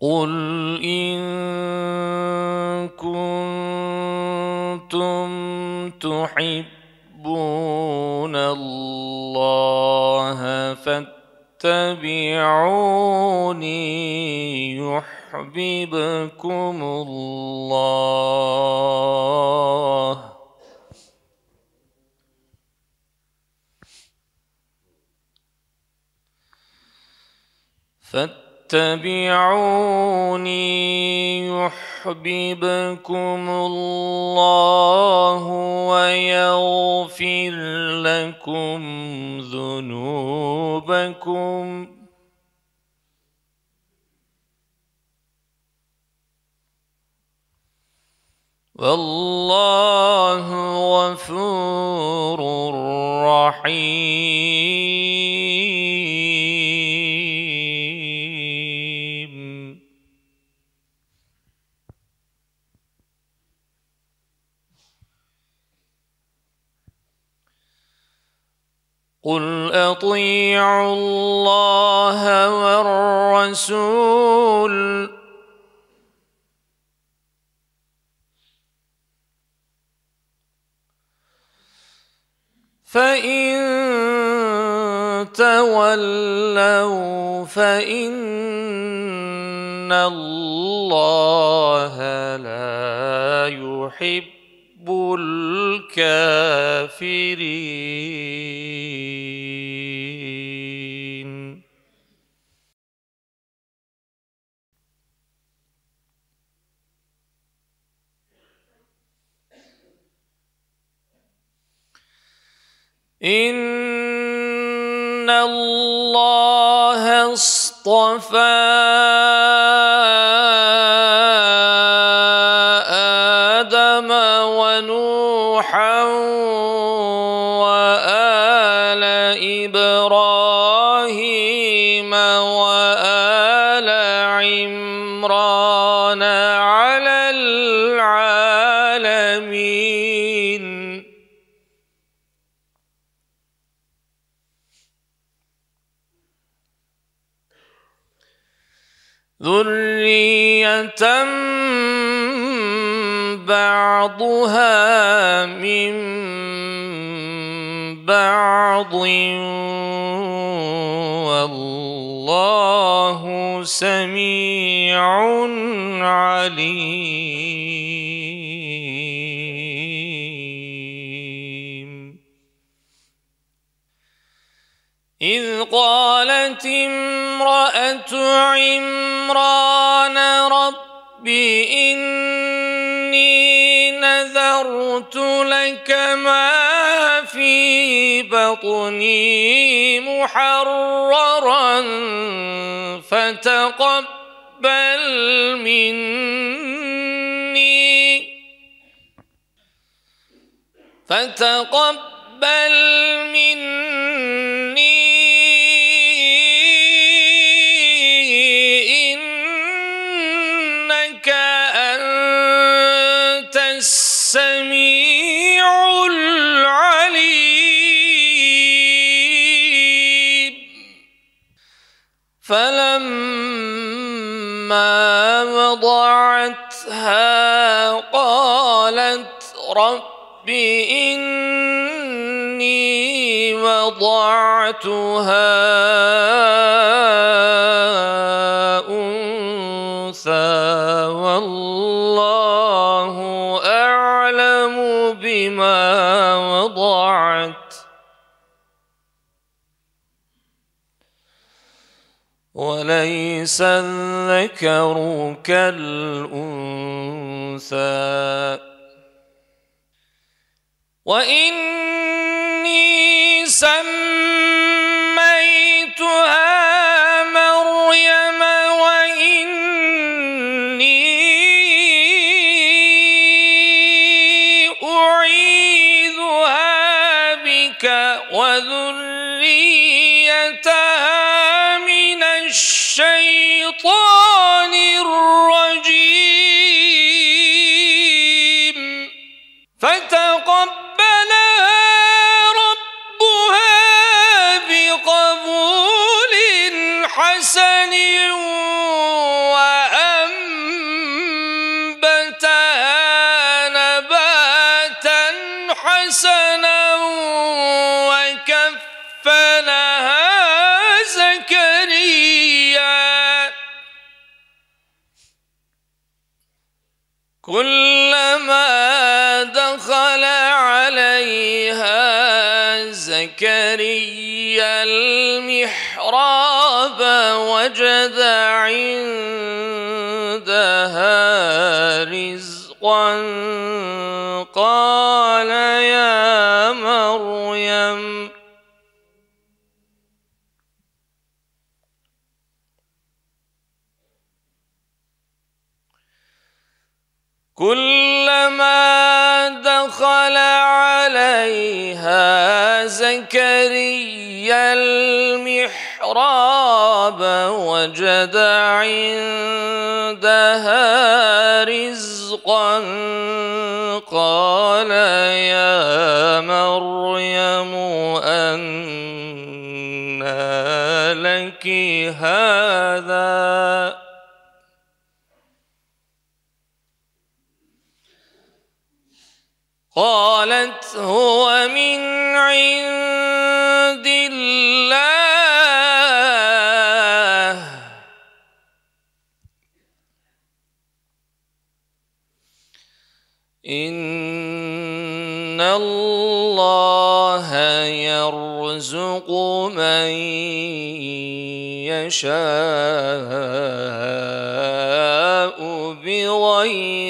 قل إن كنتم تحبون الله فاتبعوني يحببكم الله فاتبعوني اتبعوني يحببكم الله ويغفر لكم ذنوبكم والله غفور رحيم أطيعوا الله والرسول فإن تولوا فإن الله لا يحب الكافرين إن الله اصطفى ذرية بعضها من بعض والله سميع عليم إذ قالت امرأة عمران رب إني نذرت لك ما في بطني محررا فتقبل مني فتقبل مني رب إني وضعتها أنثى والله أعلم بما وضعت وليس الذكر كالأنثى وإني سمعت كلما دخل عليها زكريا المحراب وجد عندها رزقا قال كلما دخل عليها زكريا المحراب وجد عندها رزقا قال يا مريم أنى لك هذا قالت هو من عند الله ان الله يرزق من يشاء بغير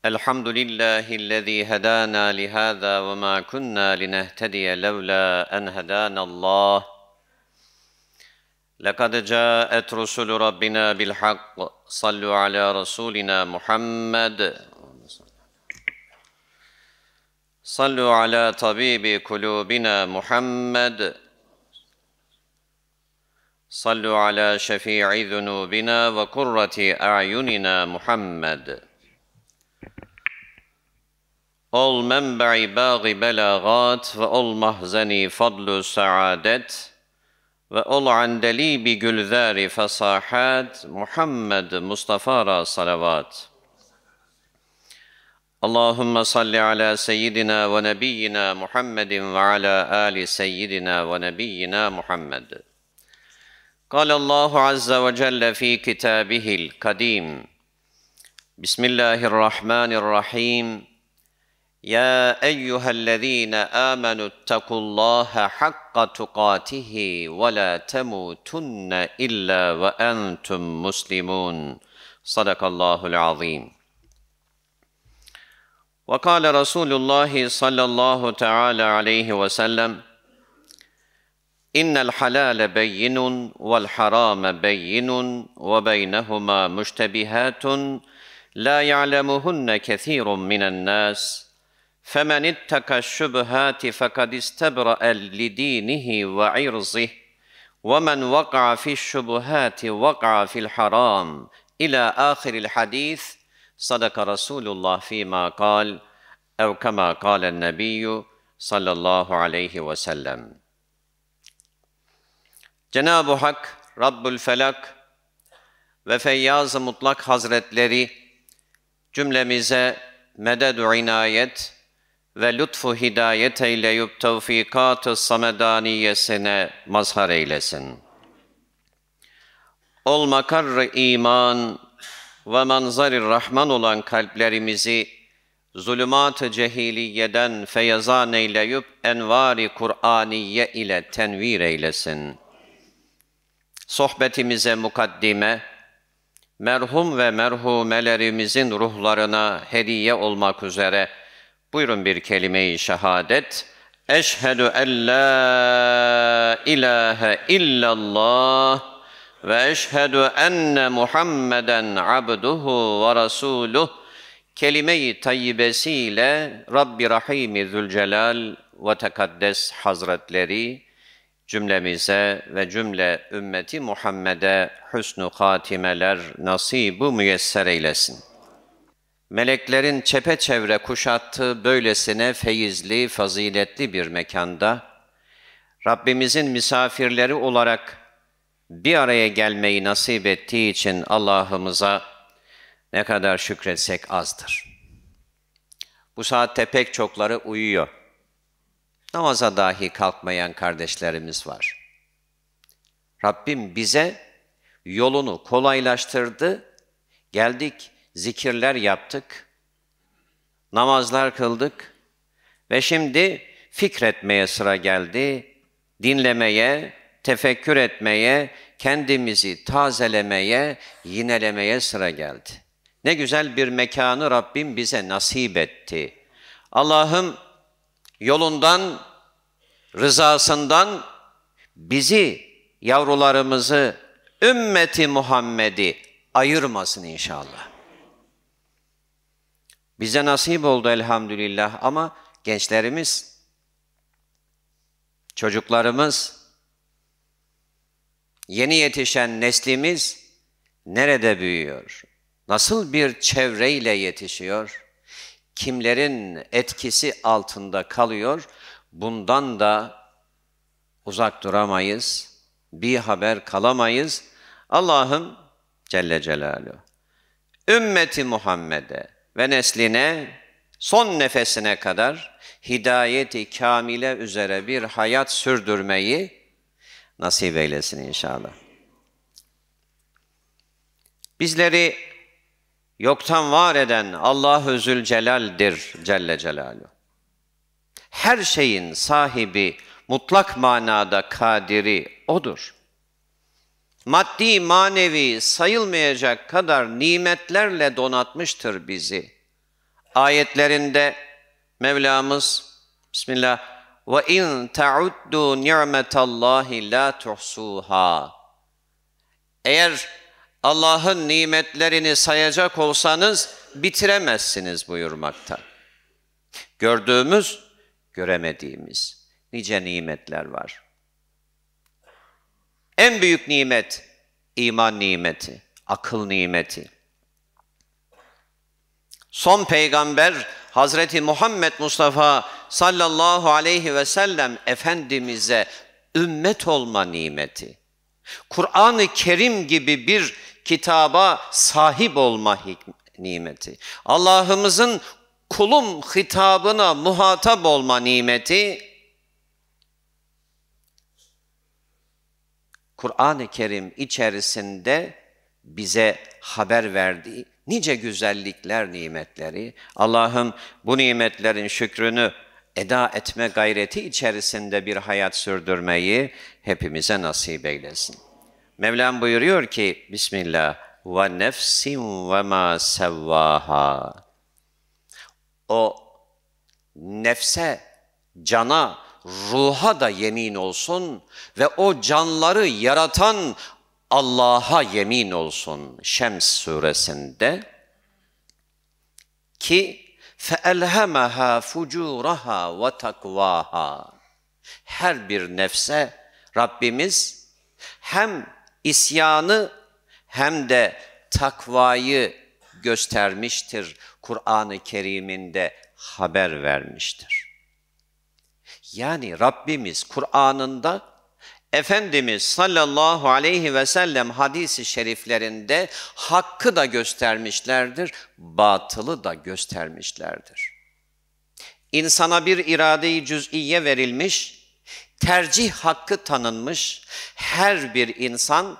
الحمد لله الذي هدانا لهذا وما كنا لنهتدي لولا أن هدانا الله لقد جاءت رسل ربنا بالحق صلوا على رسولنا محمد صلوا على طبيب قلوبنا محمد صلوا على شفيع ذنوبنا وقرة أعيننا محمد Ol menba'i bâgi belagat ve ol mahzeni fadlu saadet ve ol andeli bi gülzari fesahat Muhammed Mustafa'ra salavat. Allahümme salli ala seyyidina ve nebiyyina Muhammedin ve ala ali seyyidina ve nebiyyina Muhammed. قال الله عز وجل في كتابه القديم بسم الله الرحمن يا ايها الذين امنوا اتقوا الله حق تقاته ولا تموتن الا وانتم مسلمون صدق الله العظيم وقال رسول الله صلى الله تعالى عليه وسلم ان الحلال بين والحرام بين وبينهما مشتبهات لا يعلمهن كثير من الناس فَمَنِ اتَّكَ الشُّبْهَاتِ فَقَدْ اِسْتَبْرَأَ لِد۪ينِهِ وَعِرْضِهِ وَمَنْ وَقَعَ فِي الشُّبْهَاتِ وَقَعَ فِي الْحَرَامِ إِلَى آخِرِ الْحَد۪يثِ صَدَقَ رَسُولُ اللّٰهِ ف۪ي مَا قَالْ اَوْ كَمَا قَالَ النَّب۪يُّ sallallahu aleyhi ve sellem. Cenab-ı Hak, Rabbül Felak ve Feyyaz-ı Mutlak Hazretleri cümlemize medet inayet, ve lütfu hidayet eyleyip tevfikat-ı samedaniyesine mazhar eylesin. Ol makar iman ve manzar rahman olan kalplerimizi zulümat-ı cehiliyeden feyazan eyleyip envari Kur'aniye ile tenvir eylesin. Sohbetimize mukaddime, merhum ve merhumelerimizin ruhlarına hediye olmak üzere Buyurun bir kelime-i şehadet. Eşhedü en la ilahe illallah ve eşhedü enne Muhammeden abduhu ve rasuluh kelime-i tayyibesiyle Rabbi Rahimi Zülcelal ve Tekaddes Hazretleri cümlemize ve cümle ümmeti Muhammed'e hüsnü hatimeler nasibu müyesser eylesin. Meleklerin çepeçevre kuşattığı böylesine feyizli, faziletli bir mekanda Rabbimizin misafirleri olarak bir araya gelmeyi nasip ettiği için Allah'ımıza ne kadar şükretsek azdır. Bu saatte pek çokları uyuyor. Namaza dahi kalkmayan kardeşlerimiz var. Rabbim bize yolunu kolaylaştırdı. Geldik zikirler yaptık, namazlar kıldık ve şimdi fikretmeye sıra geldi, dinlemeye, tefekkür etmeye, kendimizi tazelemeye, yinelemeye sıra geldi. Ne güzel bir mekanı Rabbim bize nasip etti. Allah'ım yolundan, rızasından bizi, yavrularımızı, ümmeti Muhammed'i ayırmasın inşallah. Bize nasip oldu elhamdülillah ama gençlerimiz, çocuklarımız, yeni yetişen neslimiz nerede büyüyor? Nasıl bir çevreyle yetişiyor? Kimlerin etkisi altında kalıyor? Bundan da uzak duramayız, bir haber kalamayız. Allah'ım Celle Celaluhu, ümmeti Muhammed'e, ve nesline son nefesine kadar hidayeti kamile üzere bir hayat sürdürmeyi nasip eylesin inşallah. Bizleri yoktan var eden Allahü Zülcelal'dir Celle Celaluhu. Her şeyin sahibi, mutlak manada kadiri O'dur maddi manevi sayılmayacak kadar nimetlerle donatmıştır bizi. Ayetlerinde Mevlamız Bismillah ve in tauddu ni'metallahi la tuhsuha. Eğer Allah'ın nimetlerini sayacak olsanız bitiremezsiniz buyurmakta. Gördüğümüz, göremediğimiz nice nimetler var. En büyük nimet iman nimeti, akıl nimeti. Son peygamber Hazreti Muhammed Mustafa sallallahu aleyhi ve sellem Efendimiz'e ümmet olma nimeti. Kur'an-ı Kerim gibi bir kitaba sahip olma nimeti. Allah'ımızın kulum hitabına muhatap olma nimeti Kur'an-ı Kerim içerisinde bize haber verdiği nice güzellikler, nimetleri, Allah'ım bu nimetlerin şükrünü eda etme gayreti içerisinde bir hayat sürdürmeyi hepimize nasip eylesin. Mevlam buyuruyor ki, Bismillah, ve nefsim ve ma sevvaha. O nefse, cana, ruha da yemin olsun ve o canları yaratan Allah'a yemin olsun Şems suresinde ki فَاَلْهَمَهَا فُجُورَهَا وَتَقْوَاهَا Her bir nefse Rabbimiz hem isyanı hem de takvayı göstermiştir. Kur'an-ı Kerim'inde haber vermiştir. Yani Rabbimiz Kur'an'ında Efendimiz sallallahu aleyhi ve sellem hadisi şeriflerinde hakkı da göstermişlerdir, batılı da göstermişlerdir. İnsana bir irade-i cüz'iye verilmiş, tercih hakkı tanınmış, her bir insan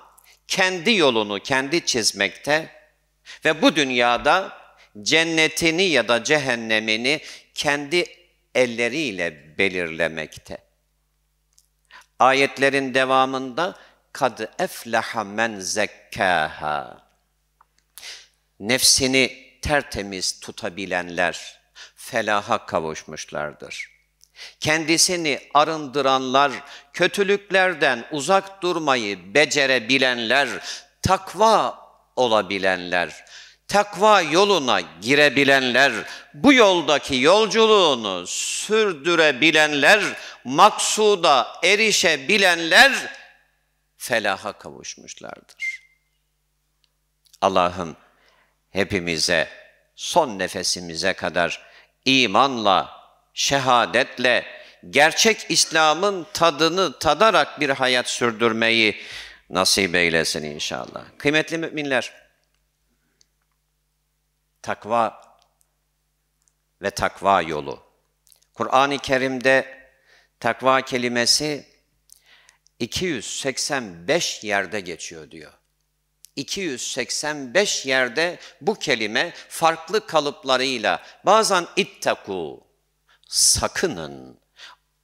kendi yolunu kendi çizmekte ve bu dünyada cennetini ya da cehennemini kendi elleriyle belirlemekte. Ayetlerin devamında kad eflaha men zekkaha. Nefsini tertemiz tutabilenler felaha kavuşmuşlardır. Kendisini arındıranlar, kötülüklerden uzak durmayı becerebilenler, takva olabilenler, takva yoluna girebilenler, bu yoldaki yolculuğunu sürdürebilenler, maksuda erişebilenler felaha kavuşmuşlardır. Allah'ım hepimize son nefesimize kadar imanla, şehadetle, gerçek İslam'ın tadını tadarak bir hayat sürdürmeyi nasip eylesin inşallah. Kıymetli müminler, takva ve takva yolu. Kur'an-ı Kerim'de takva kelimesi 285 yerde geçiyor diyor. 285 yerde bu kelime farklı kalıplarıyla bazen ittaku sakının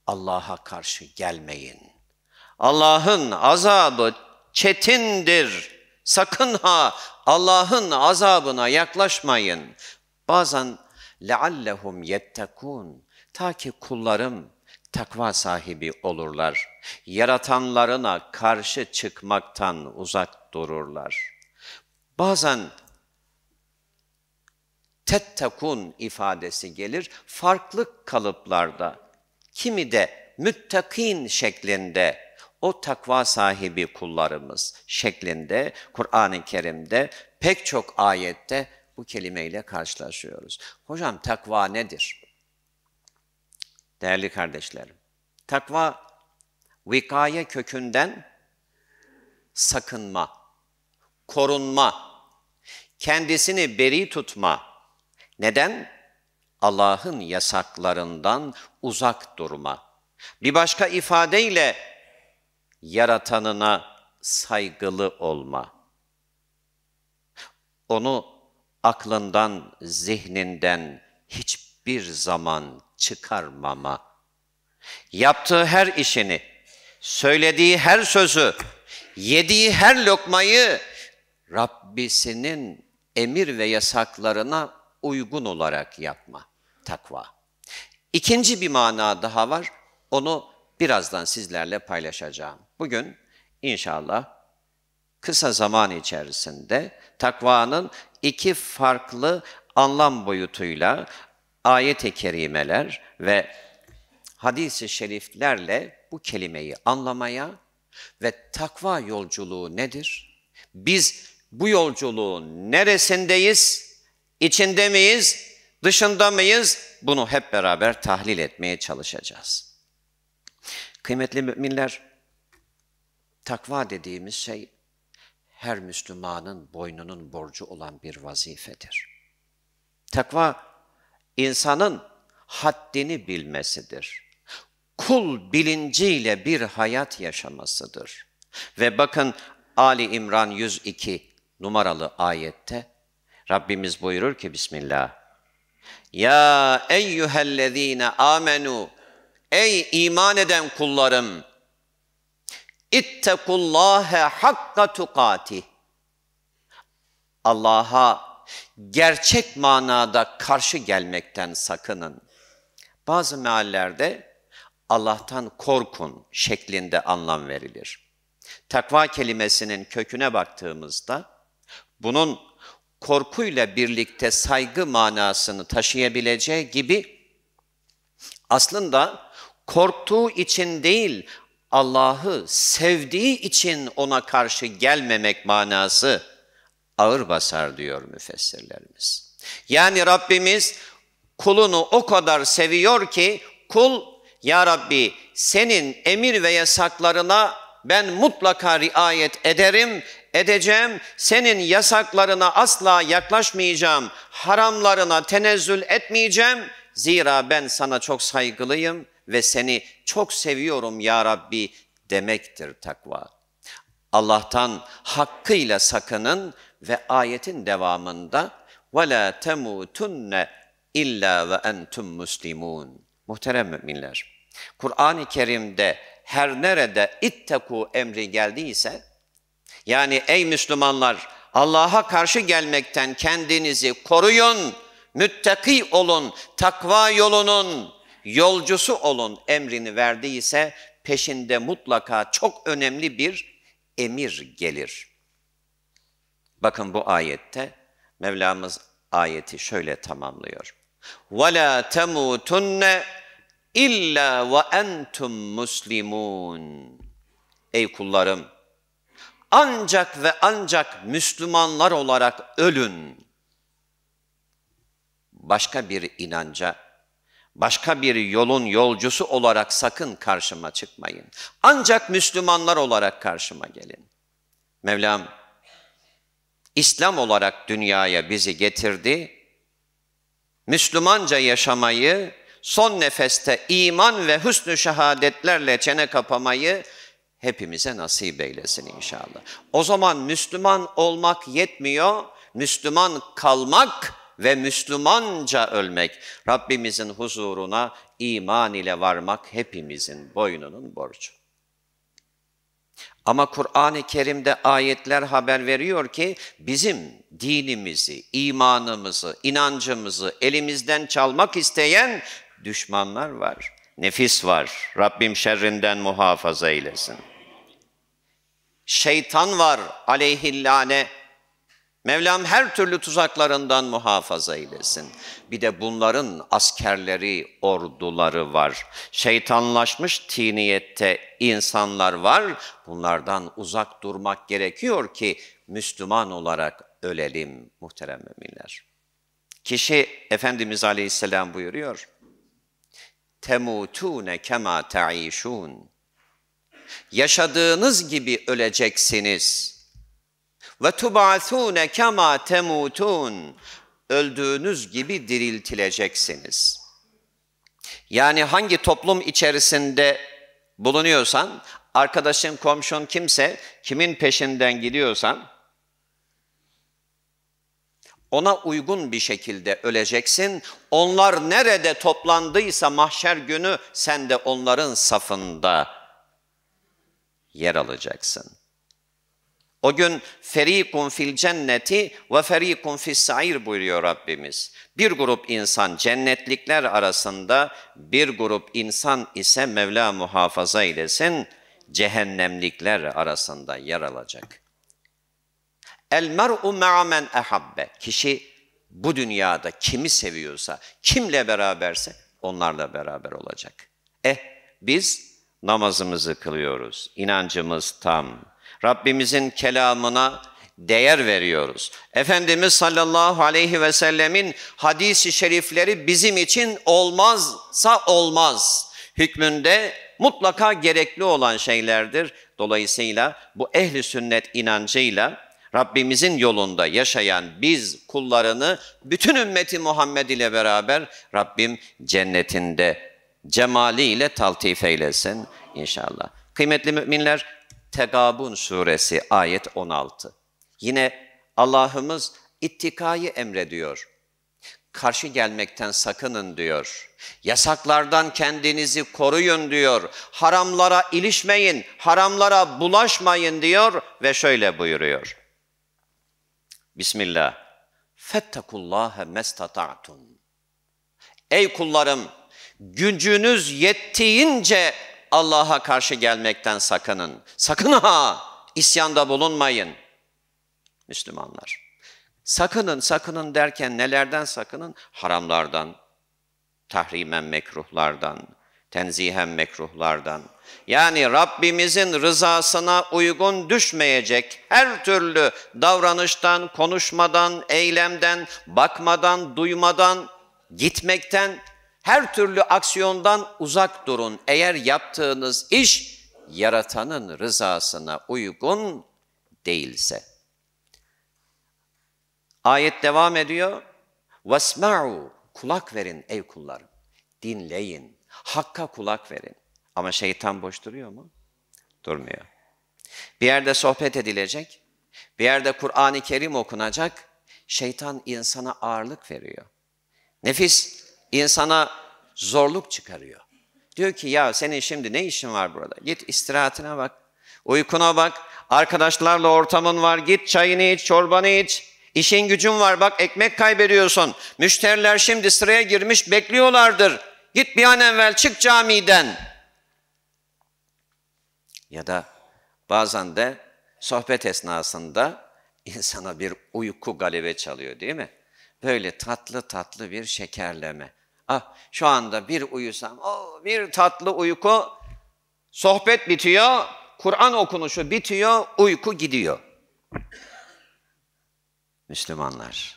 Allah'a karşı gelmeyin. Allah'ın azabı çetindir Sakın ha Allah'ın azabına yaklaşmayın. Bazen leallehum yettekun ta ki kullarım takva sahibi olurlar. Yaratanlarına karşı çıkmaktan uzak dururlar. Bazen tettekun ifadesi gelir farklı kalıplarda. Kimi de müttakin şeklinde o takva sahibi kullarımız şeklinde Kur'an-ı Kerim'de pek çok ayette bu kelimeyle karşılaşıyoruz. Hocam takva nedir? Değerli kardeşlerim, takva vikaye kökünden sakınma, korunma, kendisini beri tutma. Neden? Allah'ın yasaklarından uzak durma. Bir başka ifadeyle yaratanına saygılı olma. Onu aklından, zihninden hiçbir zaman çıkarmama. Yaptığı her işini, söylediği her sözü, yediği her lokmayı Rabbisinin emir ve yasaklarına uygun olarak yapma. Takva. İkinci bir mana daha var. Onu birazdan sizlerle paylaşacağım. Bugün inşallah kısa zaman içerisinde takvanın iki farklı anlam boyutuyla ayet-i kerimeler ve hadis-i şeriflerle bu kelimeyi anlamaya ve takva yolculuğu nedir? Biz bu yolculuğun neresindeyiz? İçinde miyiz? Dışında mıyız? Bunu hep beraber tahlil etmeye çalışacağız. Kıymetli müminler, Takva dediğimiz şey her Müslümanın boynunun borcu olan bir vazifedir. Takva insanın haddini bilmesidir. Kul bilinciyle bir hayat yaşamasıdır. Ve bakın Ali İmran 102 numaralı ayette Rabbimiz buyurur ki Bismillah. Ya eyyühellezine amenu Ey iman eden kullarım! İttekullâhe hakka tukati. Allah'a gerçek manada karşı gelmekten sakının. Bazı meallerde Allah'tan korkun şeklinde anlam verilir. Takva kelimesinin köküne baktığımızda bunun korkuyla birlikte saygı manasını taşıyabileceği gibi aslında korktuğu için değil Allah'ı sevdiği için ona karşı gelmemek manası ağır basar diyor müfessirlerimiz. Yani Rabbimiz kulunu o kadar seviyor ki kul ya Rabbi senin emir ve yasaklarına ben mutlaka riayet ederim, edeceğim. Senin yasaklarına asla yaklaşmayacağım. Haramlarına tenezzül etmeyeceğim. Zira ben sana çok saygılıyım.'' ve seni çok seviyorum ya Rabbi demektir takva. Allah'tan hakkıyla sakının ve ayetin devamında وَلَا تَمُوتُنَّ illa ve entum muslimun. Muhterem müminler, Kur'an-ı Kerim'de her nerede ittaku emri geldiyse, yani ey Müslümanlar Allah'a karşı gelmekten kendinizi koruyun, müttaki olun, takva yolunun, yolcusu olun emrini verdiyse peşinde mutlaka çok önemli bir emir gelir. Bakın bu ayette Mevlamız ayeti şöyle tamamlıyor. وَلَا تَمُوتُنَّ اِلَّا وَاَنْتُمْ مُسْلِمُونَ Ey kullarım! Ancak ve ancak Müslümanlar olarak ölün. Başka bir inanca Başka bir yolun yolcusu olarak sakın karşıma çıkmayın. Ancak Müslümanlar olarak karşıma gelin. Mevlam İslam olarak dünyaya bizi getirdi. Müslümanca yaşamayı, son nefeste iman ve hüsnü şehadetlerle çene kapamayı hepimize nasip eylesin inşallah. O zaman Müslüman olmak yetmiyor, Müslüman kalmak ve Müslümanca ölmek, Rabbimizin huzuruna iman ile varmak hepimizin boynunun borcu. Ama Kur'an-ı Kerim'de ayetler haber veriyor ki bizim dinimizi, imanımızı, inancımızı elimizden çalmak isteyen düşmanlar var. Nefis var. Rabbim şerrinden muhafaza eylesin. Şeytan var aleyhillâne Mevlam her türlü tuzaklarından muhafaza eylesin. Bir de bunların askerleri, orduları var. Şeytanlaşmış tiniyette insanlar var. Bunlardan uzak durmak gerekiyor ki Müslüman olarak ölelim muhterem müminler. Kişi Efendimiz Aleyhisselam buyuruyor. Temutune kema ta'işun. Yaşadığınız gibi öleceksiniz.'' Ve tubasune kema temutun. Öldüğünüz gibi diriltileceksiniz. Yani hangi toplum içerisinde bulunuyorsan, arkadaşın, komşun kimse, kimin peşinden gidiyorsan, ona uygun bir şekilde öleceksin. Onlar nerede toplandıysa mahşer günü sen de onların safında yer alacaksın.'' O gün ferikun fil cenneti ve ferikun fis sair buyuruyor Rabbimiz. Bir grup insan cennetlikler arasında, bir grup insan ise Mevla muhafaza eylesin cehennemlikler arasında yer alacak. El mer'u ma'amen ehabbe. Kişi bu dünyada kimi seviyorsa, kimle beraberse onlarla beraber olacak. Eh biz namazımızı kılıyoruz, inancımız tam, Rabbimizin kelamına değer veriyoruz. Efendimiz sallallahu aleyhi ve sellemin hadisi şerifleri bizim için olmazsa olmaz hükmünde mutlaka gerekli olan şeylerdir. Dolayısıyla bu ehli sünnet inancıyla Rabbimizin yolunda yaşayan biz kullarını bütün ümmeti Muhammed ile beraber Rabbim cennetinde cemaliyle taltif eylesin inşallah. Kıymetli müminler Tegabun suresi ayet 16. Yine Allah'ımız ittikayı emrediyor. Karşı gelmekten sakının diyor. Yasaklardan kendinizi koruyun diyor. Haramlara ilişmeyin, haramlara bulaşmayın diyor ve şöyle buyuruyor. Bismillah. Fettekullâhe mestata'tum. Ey kullarım, gücünüz yettiğince Allah'a karşı gelmekten sakının. Sakın ha isyanda bulunmayın Müslümanlar. Sakının, sakının derken nelerden sakının? Haramlardan, tahrimen mekruhlardan, tenzihen mekruhlardan. Yani Rabbimizin rızasına uygun düşmeyecek her türlü davranıştan, konuşmadan, eylemden, bakmadan, duymadan, gitmekten her türlü aksiyondan uzak durun. Eğer yaptığınız iş yaratanın rızasına uygun değilse. Ayet devam ediyor. Vesma'u kulak verin ey kullarım. Dinleyin. Hakka kulak verin. Ama şeytan boş duruyor mu? Durmuyor. Bir yerde sohbet edilecek, bir yerde Kur'an-ı Kerim okunacak, şeytan insana ağırlık veriyor. Nefis insana zorluk çıkarıyor. Diyor ki ya senin şimdi ne işin var burada? Git istirahatine bak, uykuna bak, arkadaşlarla ortamın var, git çayını iç, çorbanı iç. İşin gücün var bak ekmek kaybediyorsun. Müşteriler şimdi sıraya girmiş bekliyorlardır. Git bir an evvel çık camiden. Ya da bazen de sohbet esnasında insana bir uyku galebe çalıyor değil mi? Böyle tatlı tatlı bir şekerleme. Ah şu anda bir uyusam, oh, bir tatlı uyku, sohbet bitiyor, Kur'an okunuşu bitiyor, uyku gidiyor. Müslümanlar.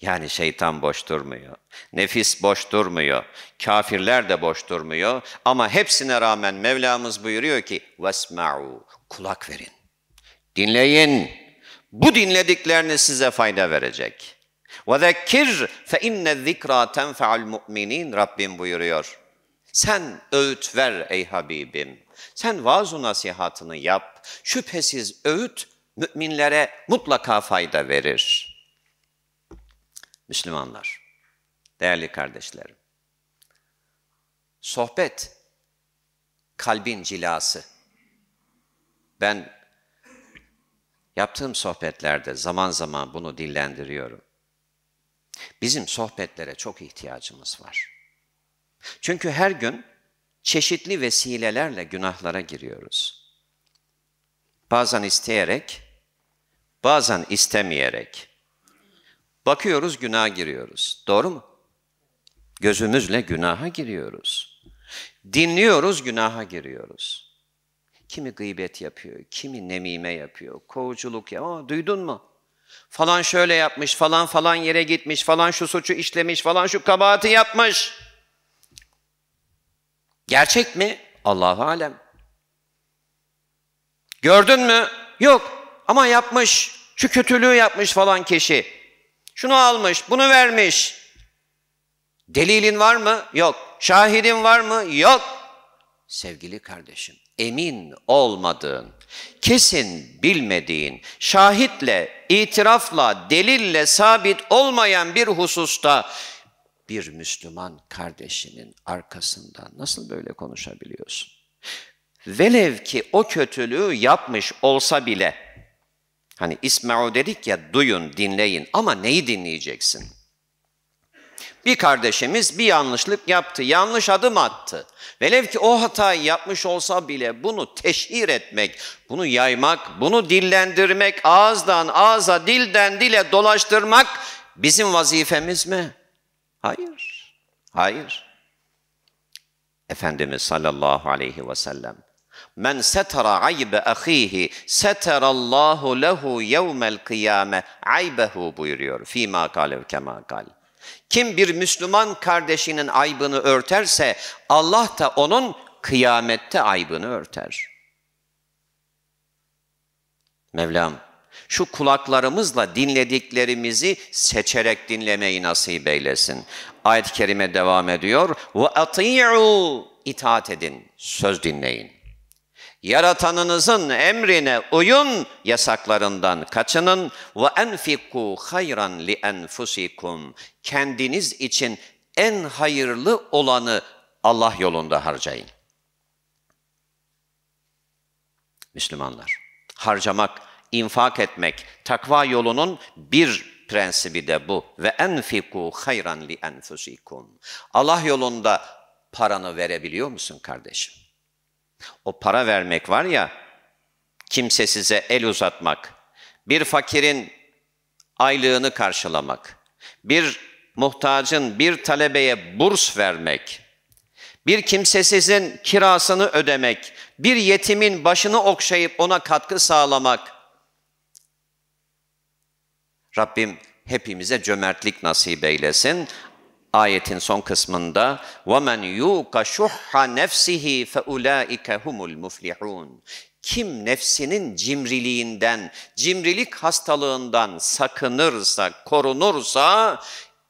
Yani şeytan boş durmuyor. Nefis boş durmuyor. Kafirler de boş durmuyor. Ama hepsine rağmen Mevlamız buyuruyor ki وَاسْمَعُوا Kulak verin. Dinleyin. Bu dinledikleriniz size fayda verecek. Ve zekir fe inne zikra tenfe'al mu'minin Rabbim buyuruyor. Sen öğüt ver ey Habibim. Sen vaaz nasihatını yap. Şüphesiz öğüt müminlere mutlaka fayda verir. Müslümanlar, değerli kardeşlerim. Sohbet kalbin cilası. Ben yaptığım sohbetlerde zaman zaman bunu dillendiriyorum. Bizim sohbetlere çok ihtiyacımız var. Çünkü her gün çeşitli vesilelerle günahlara giriyoruz. Bazen isteyerek, bazen istemeyerek. Bakıyoruz günaha giriyoruz. Doğru mu? Gözümüzle günaha giriyoruz. Dinliyoruz günaha giriyoruz. Kimi gıybet yapıyor, kimi nemime yapıyor, kovuculuk yapıyor. Aa, duydun mu? Falan şöyle yapmış, falan falan yere gitmiş, falan şu suçu işlemiş, falan şu kabahati yapmış. Gerçek mi? Allah alem. Gördün mü? Yok ama yapmış, şu kötülüğü yapmış falan kişi. Şunu almış, bunu vermiş. Delilin var mı? Yok. Şahidin var mı? Yok sevgili kardeşim, emin olmadığın, kesin bilmediğin, şahitle, itirafla, delille sabit olmayan bir hususta bir Müslüman kardeşinin arkasından nasıl böyle konuşabiliyorsun? Velev ki o kötülüğü yapmış olsa bile, hani İsmail dedik ya duyun, dinleyin ama neyi dinleyeceksin? bir kardeşimiz bir yanlışlık yaptı, yanlış adım attı. Velev ki o hatayı yapmış olsa bile bunu teşhir etmek, bunu yaymak, bunu dillendirmek, ağızdan ağza, dilden dile dolaştırmak bizim vazifemiz mi? Hayır, hayır. Efendimiz sallallahu aleyhi ve sellem Men setara aybe ahihi Allahu lehu yevmel kıyame aybehu buyuruyor. Fîmâ kalev kemâ kal. Kim bir Müslüman kardeşinin aybını örterse Allah da onun kıyamette aybını örter. Mevlam şu kulaklarımızla dinlediklerimizi seçerek dinlemeyi nasip eylesin. Ayet-i kerime devam ediyor. Ve ati'u itaat edin, söz dinleyin. Yaratanınızın emrine uyun, yasaklarından kaçının. Ve enfikku hayran li enfusikum. Kendiniz için en hayırlı olanı Allah yolunda harcayın. Müslümanlar, harcamak, infak etmek, takva yolunun bir prensibi de bu. Ve enfiku hayran li enfusikum. Allah yolunda paranı verebiliyor musun kardeşim? O para vermek var ya, kimse size el uzatmak, bir fakirin aylığını karşılamak, bir muhtacın bir talebeye burs vermek, bir kimsesizin kirasını ödemek, bir yetimin başını okşayıp ona katkı sağlamak. Rabbim hepimize cömertlik nasip eylesin ayetin son kısmında وَمَنْ يُوْقَ شُحَّ نَفْسِهِ فَاُولَٰئِكَ هُمُ الْمُفْلِحُونَ kim nefsinin cimriliğinden, cimrilik hastalığından sakınırsa, korunursa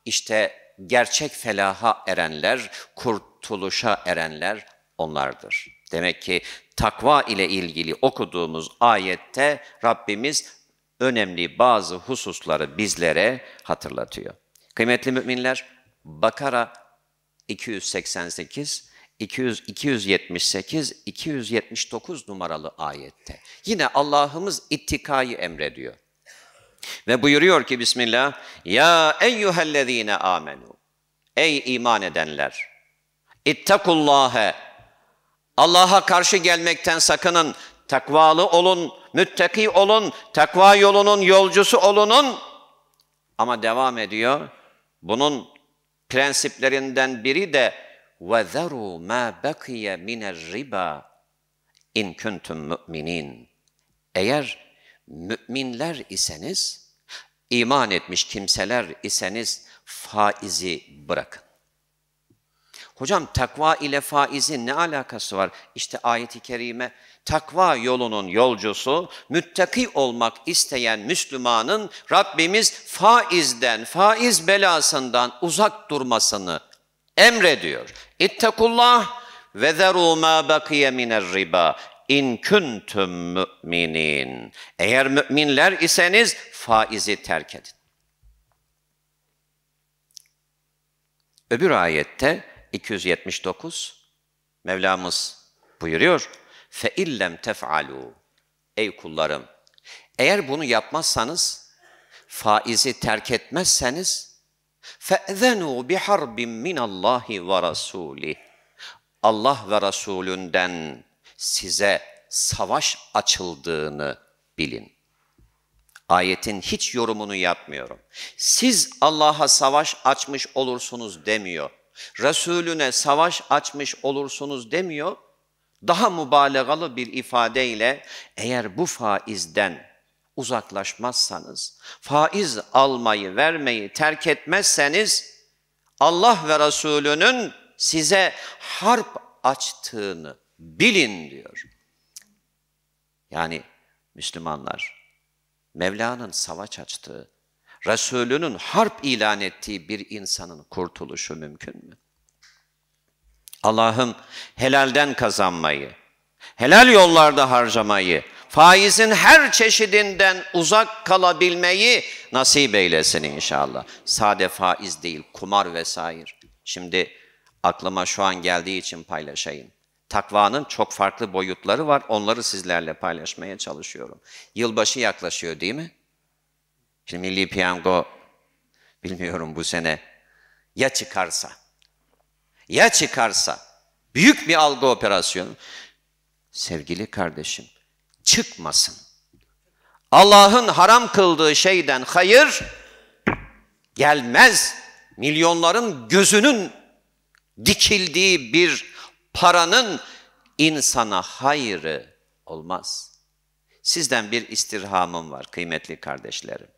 işte gerçek felaha erenler, kurtuluşa erenler onlardır. Demek ki takva ile ilgili okuduğumuz ayette Rabbimiz önemli bazı hususları bizlere hatırlatıyor. Kıymetli müminler, Bakara 288, 200, 278, 279 numaralı ayette. Yine Allah'ımız ittikayı emrediyor. Ve buyuruyor ki Bismillah, Ya eyyühellezine amenu, ey iman edenler, ittakullâhe, Allah'a karşı gelmekten sakının, takvalı olun, müttaki olun, takva yolunun yolcusu olunun. Ama devam ediyor, bunun prensiplerinden biri de وَذَرُوا مَا بَقِيَ مِنَ riba اِنْ كُنْتُمْ مُؤْمِنِينَ Eğer müminler iseniz, iman etmiş kimseler iseniz faizi bırakın. Hocam takva ile faizin ne alakası var? İşte ayet-i kerime takva yolunun yolcusu, müttaki olmak isteyen Müslümanın Rabbimiz faizden, faiz belasından uzak durmasını emrediyor. İttakullah ve zeru ma bakiye miner riba in kuntum müminin. Eğer müminler iseniz faizi terk edin. Öbür ayette 279 Mevlamız buyuruyor. Fe illem tef'alu ey kullarım eğer bunu yapmazsanız faizi terk etmezseniz fe'zenu bi harbin min Allahi ve rasuli Allah ve Resulünden size savaş açıldığını bilin. Ayetin hiç yorumunu yapmıyorum. Siz Allah'a savaş açmış olursunuz demiyor. Resulüne savaş açmış olursunuz demiyor. Daha mübalağalı bir ifadeyle eğer bu faizden uzaklaşmazsanız, faiz almayı, vermeyi terk etmezseniz Allah ve Resulünün size harp açtığını bilin diyor. Yani Müslümanlar Mevla'nın savaş açtığı, Resulünün harp ilan ettiği bir insanın kurtuluşu mümkün mü? Allah'ım helalden kazanmayı, helal yollarda harcamayı, faizin her çeşidinden uzak kalabilmeyi nasip eylesin inşallah. Sade faiz değil, kumar vesaire. Şimdi aklıma şu an geldiği için paylaşayım. Takvanın çok farklı boyutları var. Onları sizlerle paylaşmaya çalışıyorum. Yılbaşı yaklaşıyor değil mi? Şimdi Milli Piyango bilmiyorum bu sene ya çıkarsa ya çıkarsa büyük bir algı operasyonu sevgili kardeşim çıkmasın. Allah'ın haram kıldığı şeyden hayır gelmez. Milyonların gözünün dikildiği bir paranın insana hayrı olmaz. Sizden bir istirhamım var kıymetli kardeşlerim.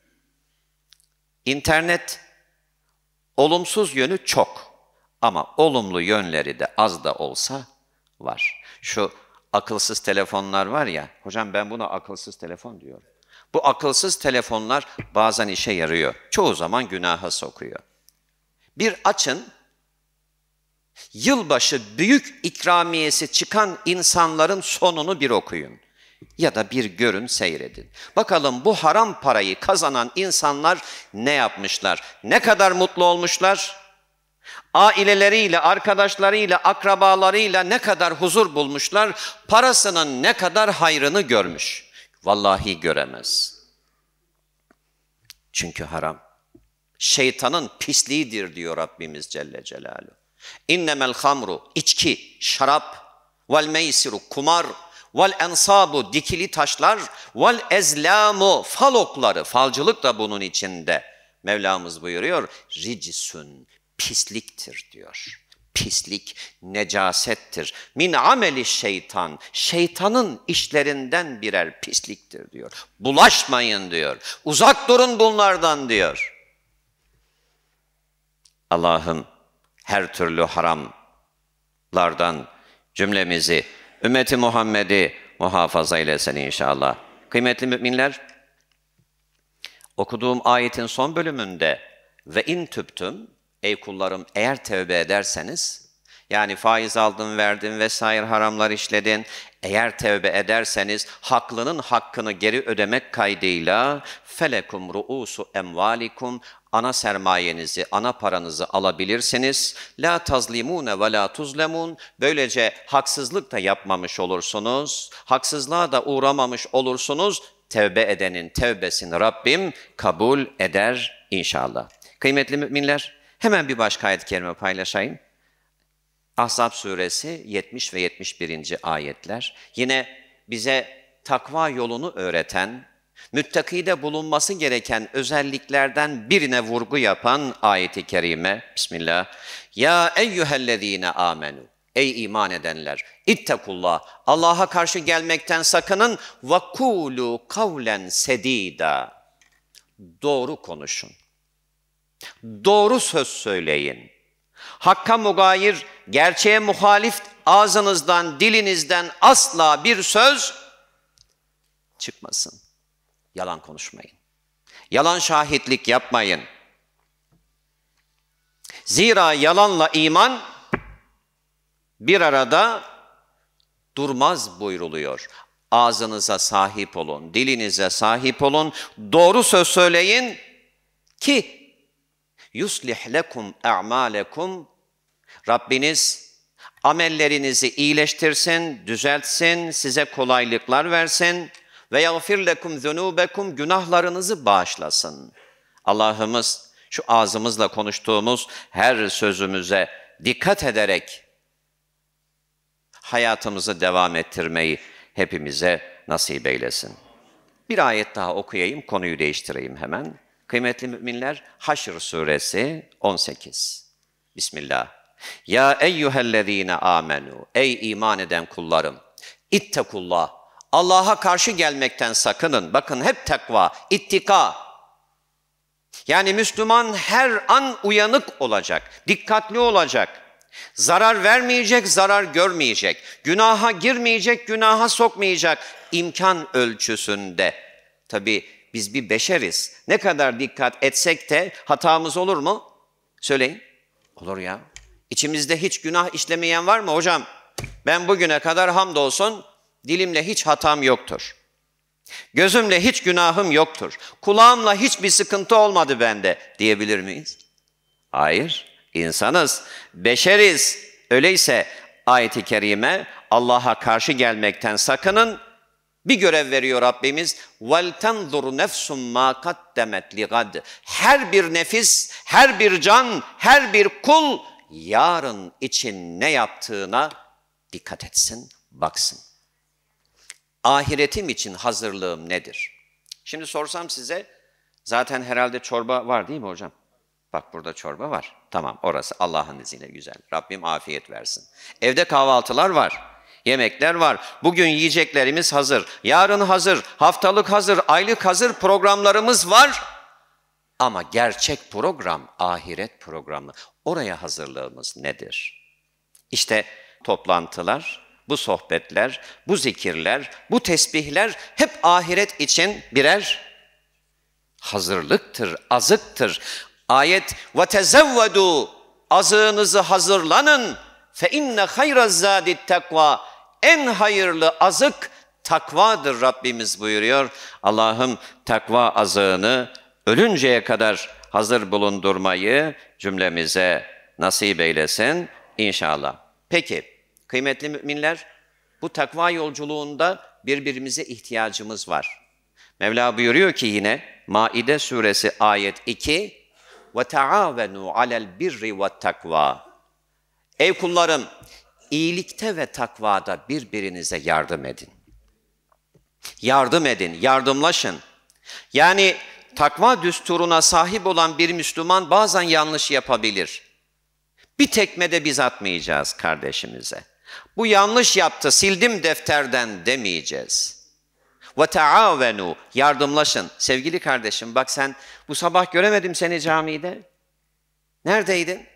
İnternet olumsuz yönü çok ama olumlu yönleri de az da olsa var. Şu akılsız telefonlar var ya, hocam ben buna akılsız telefon diyorum. Bu akılsız telefonlar bazen işe yarıyor, çoğu zaman günaha sokuyor. Bir açın, yılbaşı büyük ikramiyesi çıkan insanların sonunu bir okuyun ya da bir görün seyredin. Bakalım bu haram parayı kazanan insanlar ne yapmışlar? Ne kadar mutlu olmuşlar? Aileleriyle, arkadaşlarıyla, akrabalarıyla ne kadar huzur bulmuşlar? Parasının ne kadar hayrını görmüş? Vallahi göremez. Çünkü haram. Şeytanın pisliğidir diyor Rabbimiz Celle Celaluhu. İnnemel hamru, içki, şarap, vel meysiru, kumar, vel ensabu dikili taşlar, vel ezlamu falokları, falcılık da bunun içinde. Mevlamız buyuruyor, ricisün pisliktir diyor. Pislik, necasettir. Min ameli şeytan, şeytanın işlerinden birer pisliktir diyor. Bulaşmayın diyor, uzak durun bunlardan diyor. Allah'ın her türlü haramlardan cümlemizi Ümmeti Muhammed'i muhafaza eylesin inşallah. Kıymetli müminler, okuduğum ayetin son bölümünde ve in tüptüm, ey kullarım eğer tevbe ederseniz, yani faiz aldın, verdin vesaire haramlar işledin, eğer tevbe ederseniz haklının hakkını geri ödemek kaydıyla felekum ruusu emvalikum ana sermayenizi, ana paranızı alabilirsiniz. La tazlimune ve la tuzlemun. Böylece haksızlık da yapmamış olursunuz. Haksızlığa da uğramamış olursunuz. Tevbe edenin tevbesini Rabbim kabul eder inşallah. Kıymetli müminler, hemen bir başka ayet-i kerime paylaşayım. Ahzab suresi 70 ve 71. ayetler. Yine bize takva yolunu öğreten müttakide bulunması gereken özelliklerden birine vurgu yapan ayeti kerime, Bismillah, Ya eyyühellezine amenu, ey iman edenler, ittakullah, Allah'a karşı gelmekten sakının, ve kulu kavlen sedida, doğru konuşun, doğru söz söyleyin, hakka mugayir, gerçeğe muhalif ağzınızdan, dilinizden asla bir söz çıkmasın. Yalan konuşmayın. Yalan şahitlik yapmayın. Zira yalanla iman bir arada durmaz buyruluyor. Ağzınıza sahip olun, dilinize sahip olun, doğru söz söyleyin ki yuslih lekum a'malekum Rabbiniz amellerinizi iyileştirsin, düzeltsin, size kolaylıklar versin.'' ve yagfir lekum zunubekum günahlarınızı bağışlasın. Allah'ımız şu ağzımızla konuştuğumuz her sözümüze dikkat ederek hayatımızı devam ettirmeyi hepimize nasip eylesin. Bir ayet daha okuyayım, konuyu değiştireyim hemen. Kıymetli müminler, Haşr suresi 18. Bismillah. Ya eyyühellezine amenu, ey iman eden kullarım, ittekullah, Allah'a karşı gelmekten sakının. Bakın hep takva, ittika. Yani Müslüman her an uyanık olacak, dikkatli olacak. Zarar vermeyecek, zarar görmeyecek. Günaha girmeyecek, günaha sokmayacak. imkan ölçüsünde. Tabi biz bir beşeriz. Ne kadar dikkat etsek de hatamız olur mu? Söyleyin. Olur ya. İçimizde hiç günah işlemeyen var mı hocam? Ben bugüne kadar hamdolsun Dilimle hiç hatam yoktur. Gözümle hiç günahım yoktur. Kulağımla hiçbir sıkıntı olmadı bende diyebilir miyiz? Hayır. insanız, beşeriz. Öyleyse ayeti kerime Allah'a karşı gelmekten sakının. Bir görev veriyor Rabbimiz. وَلْتَنْظُرْ نَفْسٌ مَا قَدَّمَتْ لِغَدْ Her bir nefis, her bir can, her bir kul yarın için ne yaptığına dikkat etsin, baksın ahiretim için hazırlığım nedir? Şimdi sorsam size zaten herhalde çorba var değil mi hocam? Bak burada çorba var. Tamam orası Allah'ın izniyle güzel. Rabbim afiyet versin. Evde kahvaltılar var. Yemekler var. Bugün yiyeceklerimiz hazır. Yarın hazır. Haftalık hazır. Aylık hazır programlarımız var. Ama gerçek program ahiret programı. Oraya hazırlığımız nedir? İşte toplantılar, bu sohbetler, bu zikirler, bu tesbihler hep ahiret için birer hazırlıktır, azıktır. Ayet وَتَزَوَّدُوا Azığınızı hazırlanın. فَاِنَّ خَيْرَ الزَّادِ takva En hayırlı azık takvadır Rabbimiz buyuruyor. Allah'ım takva azığını ölünceye kadar hazır bulundurmayı cümlemize nasip eylesin inşallah. Peki. Kıymetli müminler, bu takva yolculuğunda birbirimize ihtiyacımız var. Mevla buyuruyor ki yine Maide suresi ayet 2 ve taavenu alel birri ve takva. Ey kullarım, iyilikte ve takvada birbirinize yardım edin. Yardım edin, yardımlaşın. Yani takva düsturuna sahip olan bir Müslüman bazen yanlış yapabilir. Bir tekme de biz atmayacağız kardeşimize bu yanlış yaptı sildim defterden demeyeceğiz. Ve taavenu yardımlaşın. Sevgili kardeşim bak sen bu sabah göremedim seni camide. Neredeydin?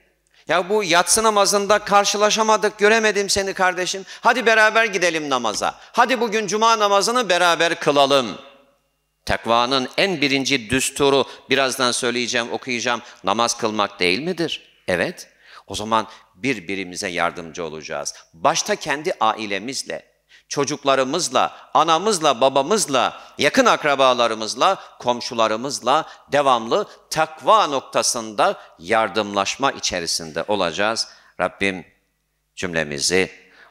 Ya bu yatsı namazında karşılaşamadık, göremedim seni kardeşim. Hadi beraber gidelim namaza. Hadi bugün cuma namazını beraber kılalım. Takvanın en birinci düsturu birazdan söyleyeceğim, okuyacağım. Namaz kılmak değil midir? Evet. O zaman birbirimize yardımcı olacağız. Başta kendi ailemizle, çocuklarımızla, anamızla, babamızla, yakın akrabalarımızla, komşularımızla devamlı takva noktasında yardımlaşma içerisinde olacağız. Rabbim cümlemizi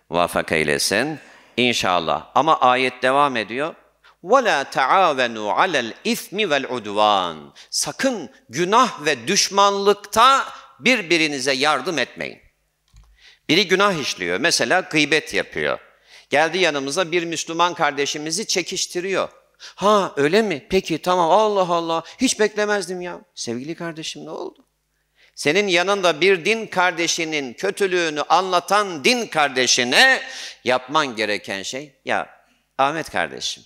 muvaffak eylesin inşallah. Ama ayet devam ediyor. وَلَا تَعَاوَنُوا عَلَى الْاِثْمِ وَالْعُدْوَانِ Sakın günah ve düşmanlıkta birbirinize yardım etmeyin. Biri günah işliyor. Mesela gıybet yapıyor. Geldi yanımıza bir Müslüman kardeşimizi çekiştiriyor. Ha öyle mi? Peki tamam Allah Allah hiç beklemezdim ya. Sevgili kardeşim ne oldu? Senin yanında bir din kardeşinin kötülüğünü anlatan din kardeşine yapman gereken şey ya Ahmet kardeşim,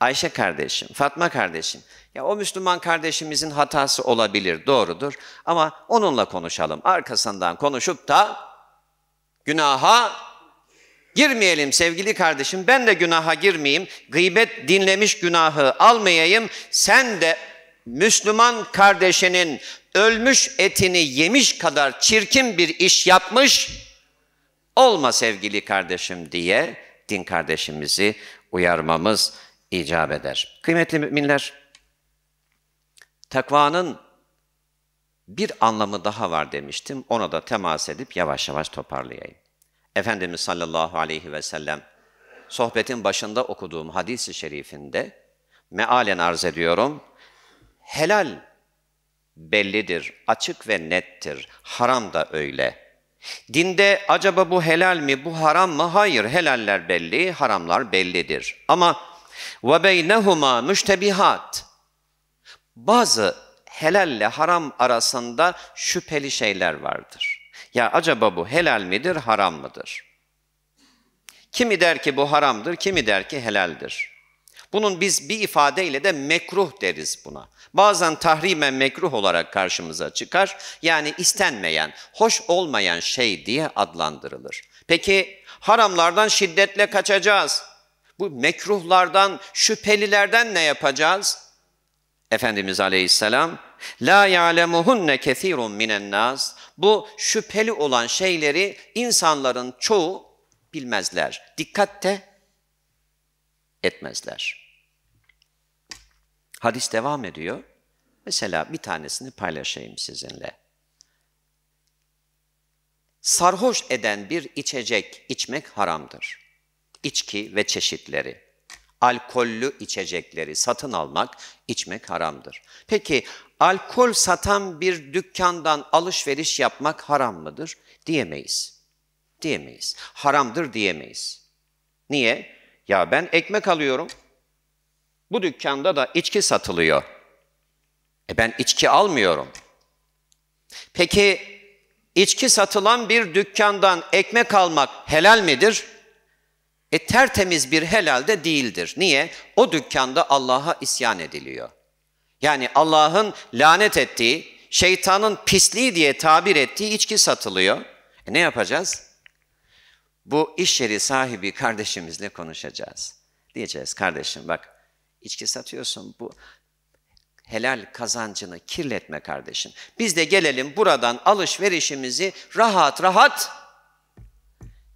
Ayşe kardeşim, Fatma kardeşim ya o Müslüman kardeşimizin hatası olabilir doğrudur ama onunla konuşalım. Arkasından konuşup da Günaha girmeyelim sevgili kardeşim. Ben de günaha girmeyeyim. Gıybet dinlemiş günahı almayayım. Sen de Müslüman kardeşinin ölmüş etini yemiş kadar çirkin bir iş yapmış olma sevgili kardeşim diye din kardeşimizi uyarmamız icap eder. Kıymetli müminler, takvanın bir anlamı daha var demiştim. Ona da temas edip yavaş yavaş toparlayayım. Efendimiz sallallahu aleyhi ve sellem sohbetin başında okuduğum hadisi şerifinde mealen arz ediyorum. Helal bellidir, açık ve nettir. Haram da öyle. Dinde acaba bu helal mi, bu haram mı? Hayır, helaller belli, haramlar bellidir. Ama ve beynehuma müştebihat. Bazı helalle haram arasında şüpheli şeyler vardır. Ya acaba bu helal midir, haram mıdır? Kimi der ki bu haramdır, kimi der ki helaldir. Bunun biz bir ifadeyle de mekruh deriz buna. Bazen tahrimen mekruh olarak karşımıza çıkar. Yani istenmeyen, hoş olmayan şey diye adlandırılır. Peki haramlardan şiddetle kaçacağız. Bu mekruhlardan, şüphelilerden ne yapacağız? Efendimiz Aleyhisselam la ya'lemuhunne kesirun minen nas. Bu şüpheli olan şeyleri insanların çoğu bilmezler. dikkatte etmezler. Hadis devam ediyor. Mesela bir tanesini paylaşayım sizinle. Sarhoş eden bir içecek içmek haramdır. İçki ve çeşitleri alkollü içecekleri satın almak, içmek haramdır. Peki alkol satan bir dükkandan alışveriş yapmak haram mıdır? Diyemeyiz. Diyemeyiz. Haramdır diyemeyiz. Niye? Ya ben ekmek alıyorum. Bu dükkanda da içki satılıyor. E ben içki almıyorum. Peki içki satılan bir dükkandan ekmek almak helal midir? E tertemiz bir helal de değildir. Niye? O dükkanda Allah'a isyan ediliyor. Yani Allah'ın lanet ettiği, şeytanın pisliği diye tabir ettiği içki satılıyor. E ne yapacağız? Bu iş yeri sahibi kardeşimizle konuşacağız. Diyeceğiz kardeşim bak içki satıyorsun bu helal kazancını kirletme kardeşim. Biz de gelelim buradan alışverişimizi rahat rahat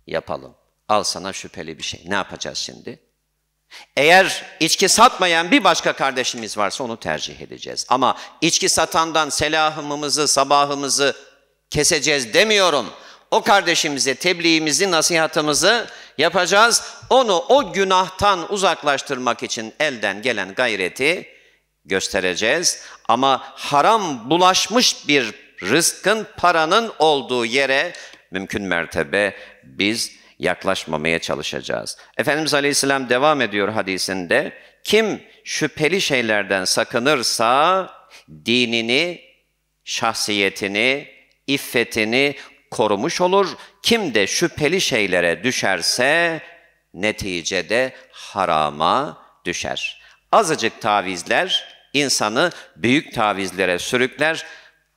yapalım. Al sana şüpheli bir şey. Ne yapacağız şimdi? Eğer içki satmayan bir başka kardeşimiz varsa onu tercih edeceğiz. Ama içki satandan selahımızı, sabahımızı keseceğiz demiyorum. O kardeşimize tebliğimizi, nasihatımızı yapacağız. Onu o günahtan uzaklaştırmak için elden gelen gayreti göstereceğiz. Ama haram bulaşmış bir rızkın, paranın olduğu yere mümkün mertebe biz yaklaşmamaya çalışacağız. Efendimiz Aleyhisselam devam ediyor hadisinde. Kim şüpheli şeylerden sakınırsa dinini, şahsiyetini, iffetini korumuş olur. Kim de şüpheli şeylere düşerse neticede harama düşer. Azıcık tavizler insanı büyük tavizlere sürükler.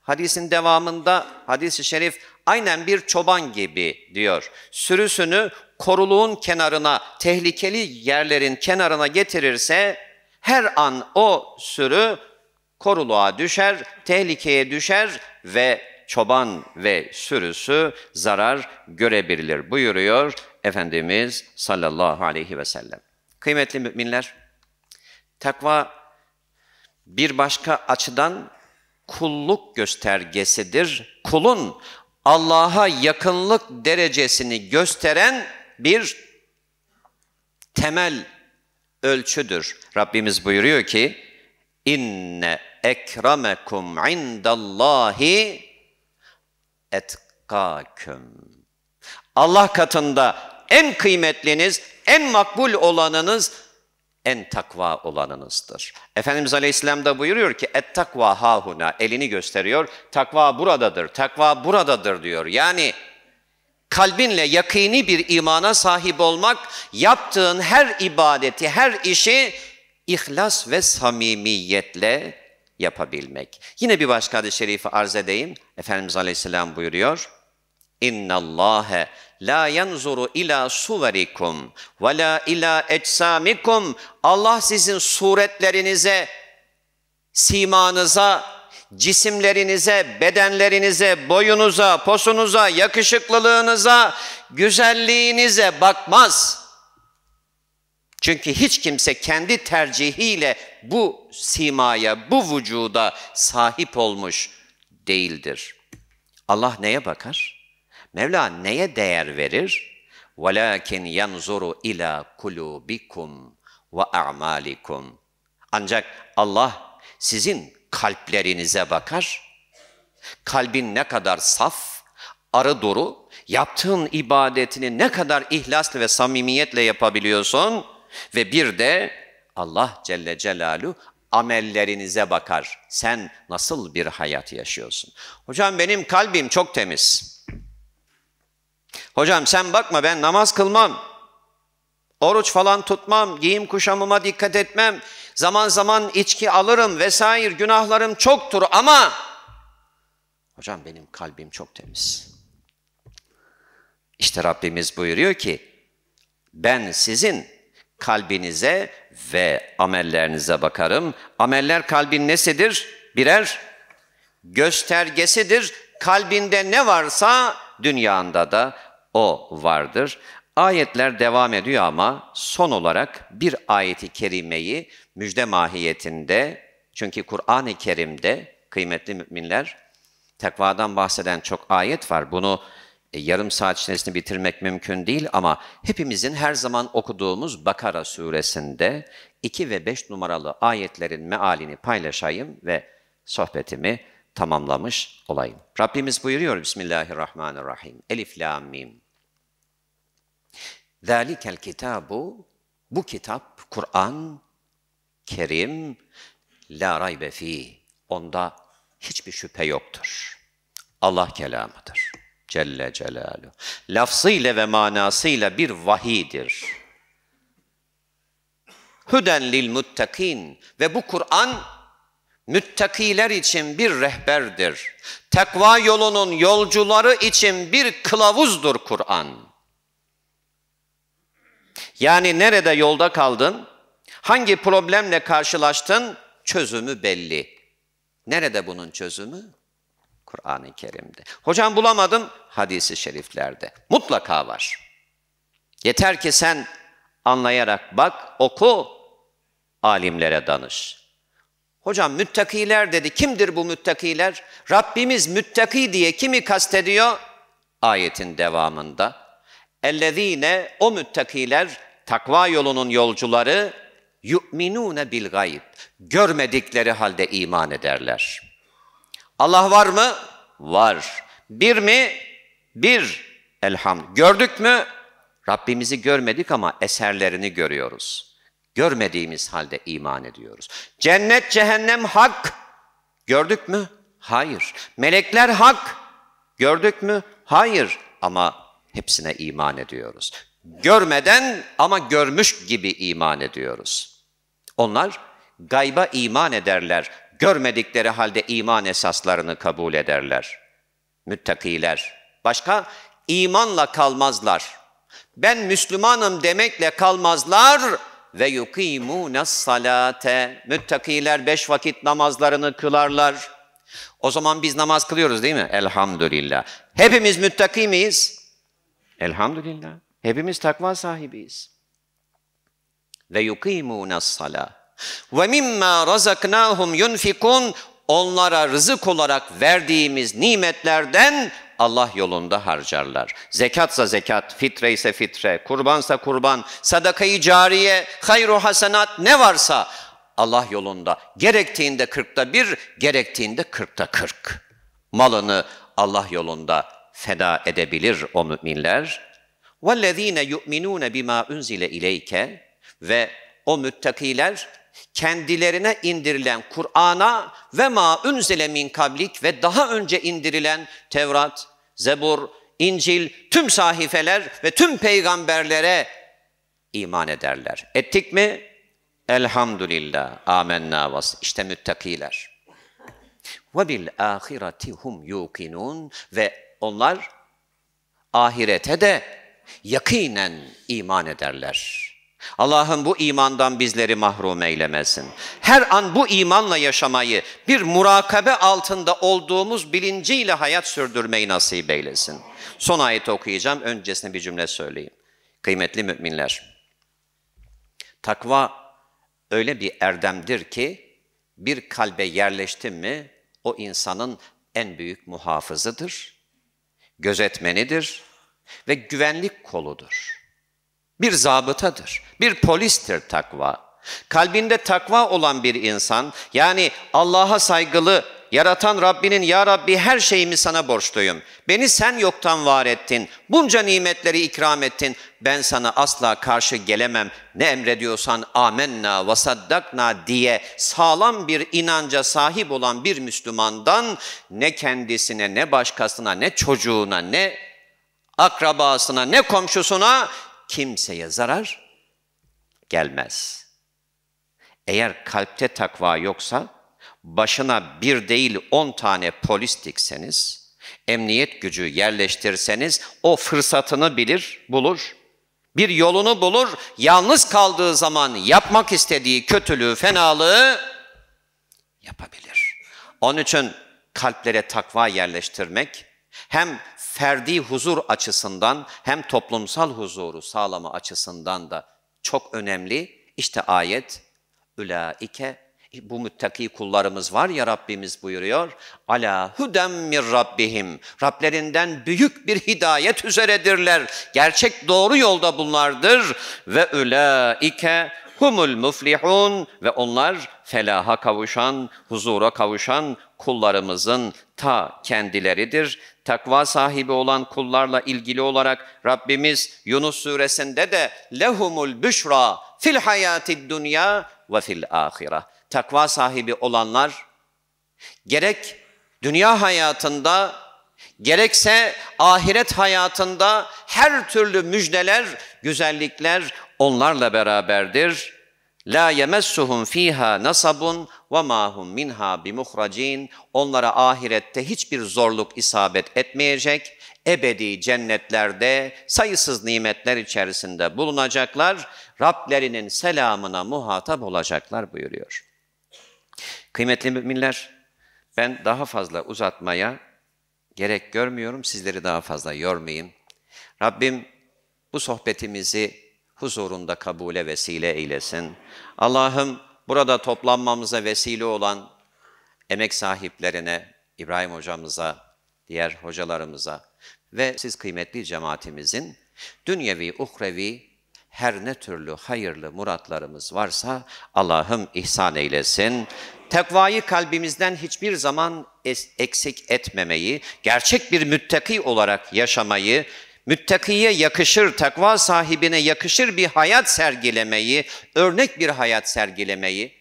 Hadisin devamında hadis-i şerif aynen bir çoban gibi diyor. Sürüsünü koruluğun kenarına, tehlikeli yerlerin kenarına getirirse her an o sürü koruluğa düşer, tehlikeye düşer ve çoban ve sürüsü zarar görebilir buyuruyor Efendimiz sallallahu aleyhi ve sellem. Kıymetli müminler, takva bir başka açıdan kulluk göstergesidir. Kulun Allah'a yakınlık derecesini gösteren bir temel ölçüdür. Rabbimiz buyuruyor ki inne ekremekum indallahi etkaküm. Allah katında en kıymetliniz, en makbul olanınız en takva olanınızdır. Efendimiz Aleyhisselam da buyuruyor ki et takva hahuna elini gösteriyor. Takva buradadır, takva buradadır diyor. Yani kalbinle yakini bir imana sahip olmak yaptığın her ibadeti, her işi ihlas ve samimiyetle yapabilmek. Yine bir başka hadis-i şerifi arz edeyim. Efendimiz Aleyhisselam buyuruyor. İnna İnnallâhe La yanzuru ila suverikum ve la ila eczamikum. Allah sizin suretlerinize, simanıza, cisimlerinize, bedenlerinize, boyunuza, posunuza, yakışıklılığınıza, güzelliğinize bakmaz. Çünkü hiç kimse kendi tercihiyle bu simaya, bu vücuda sahip olmuş değildir. Allah neye bakar? Mevla neye değer verir? وَلَاكِنْ يَنْزُرُ ila قُلُوبِكُمْ ve a'malikum. Ancak Allah sizin kalplerinize bakar. Kalbin ne kadar saf, arı duru, yaptığın ibadetini ne kadar ihlaslı ve samimiyetle yapabiliyorsun ve bir de Allah Celle Celalu amellerinize bakar. Sen nasıl bir hayat yaşıyorsun? Hocam benim kalbim çok temiz. Hocam sen bakma ben namaz kılmam. Oruç falan tutmam, giyim kuşamıma dikkat etmem. Zaman zaman içki alırım vesaire günahlarım çoktur ama hocam benim kalbim çok temiz. İşte Rabbimiz buyuruyor ki ben sizin kalbinize ve amellerinize bakarım. Ameller kalbin nesidir? Birer göstergesidir. Kalbinde ne varsa dünyanda da o vardır. Ayetler devam ediyor ama son olarak bir ayeti kerimeyi müjde mahiyetinde, çünkü Kur'an-ı Kerim'de kıymetli müminler, takvadan bahseden çok ayet var. Bunu e, yarım saat içerisinde bitirmek mümkün değil ama hepimizin her zaman okuduğumuz Bakara suresinde 2 ve 5 numaralı ayetlerin mealini paylaşayım ve sohbetimi tamamlamış olayım. Rabbimiz buyuruyor Bismillahirrahmanirrahim. Elif, la, mim. Zalikel kitabu bu kitap Kur'an Kerim la raybe fi onda hiçbir şüphe yoktur. Allah kelamıdır. Celle Celalu. Lafzıyla ve manasıyla bir vahidir. Hüden lil muttakin ve bu Kur'an müttakiler için bir rehberdir. Tekva yolunun yolcuları için bir kılavuzdur Kur'an. Yani nerede yolda kaldın, hangi problemle karşılaştın çözümü belli. Nerede bunun çözümü? Kur'an-ı Kerim'de. Hocam bulamadım, hadisi şeriflerde. Mutlaka var. Yeter ki sen anlayarak bak, oku, alimlere danış. Hocam müttakiler dedi. Kimdir bu müttakiler? Rabbimiz müttaki diye kimi kastediyor? Ayetin devamında. Ellezine o müttakiler takva yolunun yolcuları yu'minune bil gayb. Görmedikleri halde iman ederler. Allah var mı? Var. Bir mi? Bir. Elhamd. Gördük mü? Rabbimizi görmedik ama eserlerini görüyoruz. Görmediğimiz halde iman ediyoruz. Cennet, cehennem hak. Gördük mü? Hayır. Melekler hak. Gördük mü? Hayır. Ama hepsine iman ediyoruz. Görmeden ama görmüş gibi iman ediyoruz. Onlar gayba iman ederler. Görmedikleri halde iman esaslarını kabul ederler. Müttakiler. Başka imanla kalmazlar. Ben Müslümanım demekle kalmazlar ve yukimune salate. Müttakiler beş vakit namazlarını kılarlar. O zaman biz namaz kılıyoruz değil mi? Elhamdülillah. Hepimiz müttaki miyiz? Elhamdülillah. Hepimiz takva sahibiyiz. Ve yukimûne sala Ve mimmâ razaknâhum yunfikun. Onlara rızık olarak verdiğimiz nimetlerden Allah yolunda harcarlar. Zekatsa zekat, fitre ise fitre, kurbansa kurban, sadakayı cariye, hayru hasenat ne varsa Allah yolunda gerektiğinde kırkta bir, gerektiğinde kırkta kırk. Malını Allah yolunda feda edebilir o müminler. وَالَّذ۪ينَ يُؤْمِنُونَ بِمَا اُنْزِلَ اِلَيْكَ Ve o müttakiler kendilerine indirilen Kur'an'a ve ma unzile min kablik ve daha önce indirilen Tevrat, Zebur, İncil, tüm sahifeler ve tüm peygamberlere iman ederler. Ettik mi? Elhamdülillah. Amenna vas. İşte müttakiler. Ve bil ahireti hum yuqinun ve onlar ahirete de yakinen iman ederler. Allah'ım bu imandan bizleri mahrum eylemesin. Her an bu imanla yaşamayı bir murakabe altında olduğumuz bilinciyle hayat sürdürmeyi nasip eylesin. Son ayeti okuyacağım. Öncesine bir cümle söyleyeyim. Kıymetli müminler, takva öyle bir erdemdir ki bir kalbe yerleşti mi o insanın en büyük muhafızıdır, gözetmenidir, ve güvenlik koludur. Bir zabıtadır, bir polistir takva. Kalbinde takva olan bir insan, yani Allah'a saygılı, yaratan Rabbinin Ya Rabbi her şeyimi sana borçluyum. Beni sen yoktan var ettin, bunca nimetleri ikram ettin. Ben sana asla karşı gelemem. Ne emrediyorsan amenna ve saddakna diye sağlam bir inanca sahip olan bir Müslümandan ne kendisine ne başkasına ne çocuğuna ne akrabasına ne komşusuna kimseye zarar gelmez. Eğer kalpte takva yoksa başına bir değil on tane polis dikseniz, emniyet gücü yerleştirseniz o fırsatını bilir, bulur. Bir yolunu bulur, yalnız kaldığı zaman yapmak istediği kötülüğü, fenalığı yapabilir. Onun için kalplere takva yerleştirmek hem ferdi huzur açısından hem toplumsal huzuru sağlama açısından da çok önemli. İşte ayet ülaike bu müttaki kullarımız var ya Rabbimiz buyuruyor. Ala hudem mir rabbihim. Rablerinden büyük bir hidayet üzeredirler. Gerçek doğru yolda bunlardır. Ve ülaike humul muflihun ve onlar felaha kavuşan, huzura kavuşan kullarımızın ta kendileridir. Takva sahibi olan kullarla ilgili olarak Rabbimiz Yunus suresinde de lehumul büşra fil hayati dünya ve fil ahira. Takva sahibi olanlar gerek dünya hayatında gerekse ahiret hayatında her türlü müjdeler, güzellikler onlarla beraberdir. La yemessuhum fiha nasabun ve mahum minha bimuhracin. Onlara ahirette hiçbir zorluk isabet etmeyecek. Ebedi cennetlerde sayısız nimetler içerisinde bulunacaklar. Rablerinin selamına muhatap olacaklar buyuruyor. Kıymetli müminler, ben daha fazla uzatmaya gerek görmüyorum. Sizleri daha fazla yormayayım. Rabbim bu sohbetimizi huzurunda kabule vesile eylesin. Allah'ım burada toplanmamıza vesile olan emek sahiplerine, İbrahim hocamıza, diğer hocalarımıza ve siz kıymetli cemaatimizin dünyevi, uhrevi her ne türlü hayırlı muratlarımız varsa Allah'ım ihsan eylesin. Tekvayı kalbimizden hiçbir zaman eksik etmemeyi, gerçek bir müttaki olarak yaşamayı, müttakiye yakışır, takva sahibine yakışır bir hayat sergilemeyi, örnek bir hayat sergilemeyi,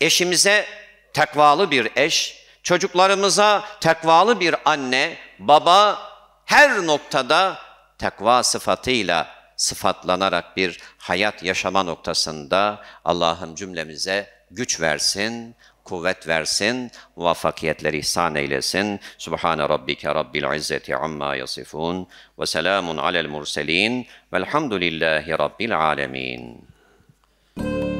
eşimize takvalı bir eş, çocuklarımıza takvalı bir anne, baba her noktada takva sıfatıyla sıfatlanarak bir hayat yaşama noktasında Allah'ım cümlemize güç versin, kuvvet versin, muvaffakiyetler ihsan eylesin. Subhane rabbike rabbil izzeti amma yasifun ve selamun alel murselin velhamdülillahi rabbil alemin. Müzik